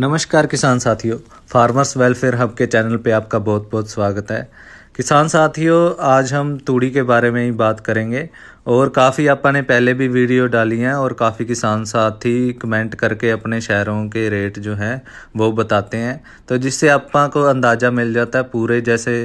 नमस्कार किसान साथियों फार्मर्स वेलफेयर हब के चैनल पे आपका बहुत बहुत स्वागत है किसान साथियों आज हम तूड़ी के बारे में ही बात करेंगे और काफ़ी आपा ने पहले भी वीडियो डाली हैं और काफ़ी किसान साथी कमेंट करके अपने शहरों के रेट जो हैं वो बताते हैं तो जिससे आपा को अंदाज़ा मिल जाता है पूरे जैसे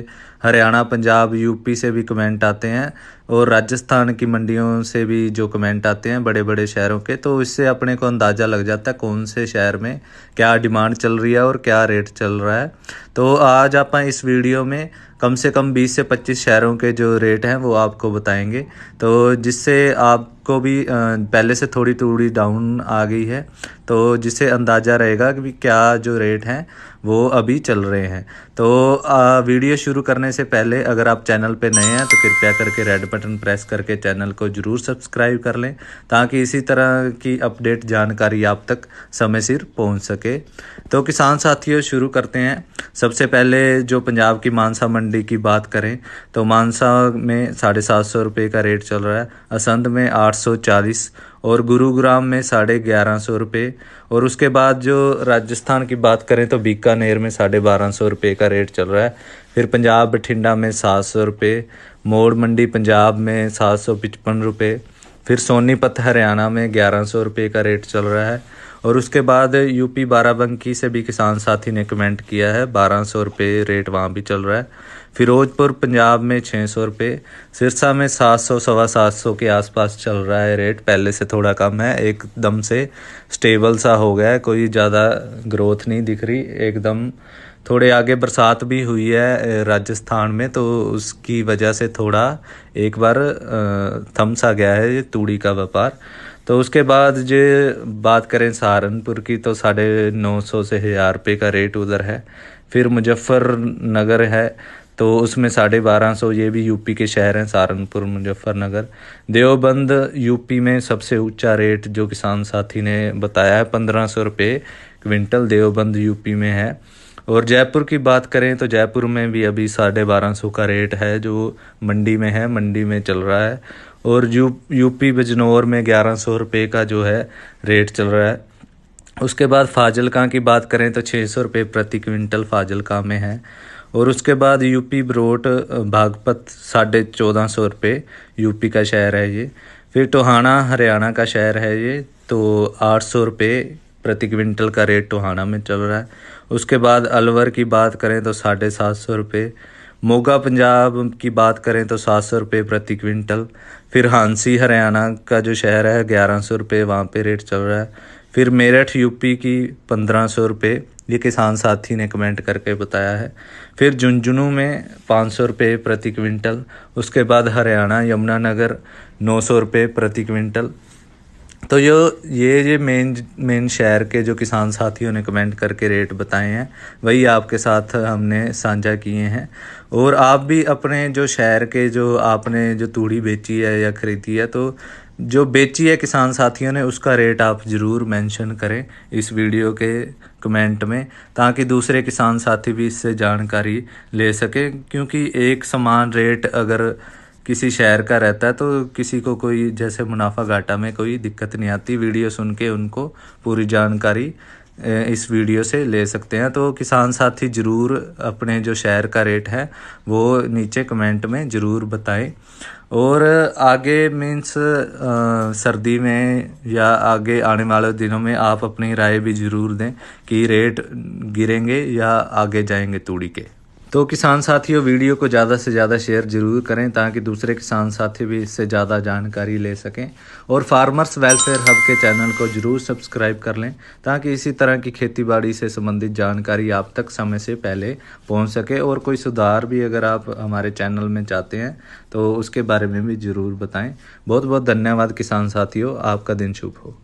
हरियाणा पंजाब यूपी से भी कमेंट आते हैं और राजस्थान की मंडियों से भी जो कमेंट आते हैं बड़े बड़े शहरों के तो इससे अपने को अंदाज़ा लग जाता है कौन से शहर में क्या डिमांड चल रही है और क्या रेट चल रहा है तो आज आप इस वीडियो में कम से कम 20 से 25 शहरों के जो रेट हैं वो आपको बताएंगे तो जिससे आप को भी पहले से थोड़ी थोड़ी डाउन आ गई है तो जिससे अंदाज़ा रहेगा कि क्या जो रेट हैं वो अभी चल रहे हैं तो वीडियो शुरू करने से पहले अगर आप चैनल पे नए हैं तो कृपया करके रेड बटन प्रेस करके चैनल को ज़रूर सब्सक्राइब कर लें ताकि इसी तरह की अपडेट जानकारी आप तक समय सिर पहुंच सके तो किसान साथियों शुरू करते हैं सबसे पहले जो पंजाब की मानसा मंडी की बात करें तो मानसा में साढ़े सात सौ रुपये का रेट चल रहा है असंध में आठ सौ चालीस और गुरुग्राम में साढ़े ग्यारह सौ रुपये और उसके बाद जो राजस्थान की बात करें तो बीकानेर में साढ़े बारह सौ रुपये का रेट चल रहा है फिर पंजाब बठिंडा में सात सौ रुपये मोड़ मंडी पंजाब में सात सौ पचपन रुपये फिर सोनीपत हरियाणा में ग्यारह सौ रुपये का रेट चल रहा है और उसके बाद यूपी बाराबंकी से भी किसान साथी ने कमेंट किया है बारह सौ रुपये रेट वहाँ भी चल रहा है फिरोजपुर पंजाब में छः सौ रुपये सिरसा में सात सौ सवा सात सौ के आसपास चल रहा है रेट पहले से थोड़ा कम है एकदम से स्टेबल सा हो गया है कोई ज़्यादा ग्रोथ नहीं दिख रही एकदम थोड़े आगे बरसात भी हुई है राजस्थान में तो उसकी वजह से थोड़ा एक बार थम सा गया है ये तूड़ी का व्यापार तो उसके बाद जो बात करें सहारनपुर की तो साढ़े नौ सौ से हज़ार रुपये का रेट उधर है फिर मुजफ्फ़रनगर है तो उसमें साढ़े बारह सौ ये भी यूपी के शहर हैं सहारनपुर मुजफ्फ़रनगर देवबंद यूपी में सबसे ऊंचा रेट जो किसान साथी ने बताया है पंद्रह सौ रुपये क्विंटल देवबंद यूपी में है और जयपुर की बात करें तो जयपुर में भी अभी साढ़े बारह सौ का रेट है जो मंडी में है मंडी में चल रहा है और यू यूपी बिजनौर में ग्यारह सौ रुपये का जो है रेट चल रहा है उसके बाद फाजिल की बात करें तो छः सौ रुपये प्रति क्विंटल फाजिल में है और उसके बाद यूपी बरोट भागपत साढ़े चौदह सौ रुपये यूपी का शहर है ये फिर टोहाना हरियाणा का शहर है ये तो आठ सौ रुपये प्रति क्विंटल का रेट टोहाना में चल रहा है उसके बाद अलवर की बात करें तो साढ़े सात सौ रुपये मोगा पंजाब की बात करें तो सात सौ रुपये प्रति क्विंटल फिर हांसी हरियाणा का जो शहर है ग्यारह सौ रुपये वहाँ पर रेट चल रहा है फिर मेरठ यूपी की पंद्रह सौ रुपये ये किसान साथी ने कमेंट करके बताया है फिर झुंझुनू में पाँच सौ रुपये प्रति क्विंटल उसके बाद हरियाणा यमुनानगर नौ सौ रुपये प्रति क्विंटल तो जो ये ये मेन मेन शहर के जो किसान साथियों ने कमेंट करके रेट बताए हैं वही आपके साथ हमने साझा किए हैं और आप भी अपने जो शहर के जो आपने जो तूड़ी बेची है या ख़रीदी है तो जो बेची है किसान साथियों ने उसका रेट आप ज़रूर मेंशन करें इस वीडियो के कमेंट में ताकि दूसरे किसान साथी भी इससे जानकारी ले सकें क्योंकि एक समान रेट अगर किसी शहर का रहता है तो किसी को कोई जैसे मुनाफा घाटा में कोई दिक्कत नहीं आती वीडियो सुन के उनको पूरी जानकारी इस वीडियो से ले सकते हैं तो किसान साथी ज़रूर अपने जो शहर का रेट है वो नीचे कमेंट में ज़रूर बताएं और आगे मीन्स सर्दी में या आगे आने वाले दिनों में आप अपनी राय भी ज़रूर दें कि रेट गिरेंगे या आगे जाएंगे तूड़ी के तो किसान साथियों वीडियो को ज़्यादा से ज़्यादा शेयर जरूर करें ताकि दूसरे किसान साथी भी इससे ज़्यादा जानकारी ले सकें और फार्मर्स वेलफेयर हब के चैनल को ज़रूर सब्सक्राइब कर लें ताकि इसी तरह की खेतीबाड़ी से संबंधित जानकारी आप तक समय से पहले पहुंच सके और कोई सुधार भी अगर आप हमारे चैनल में चाहते हैं तो उसके बारे में भी ज़रूर बताएँ बहुत बहुत धन्यवाद किसान साथियों आपका दिन शुभ हो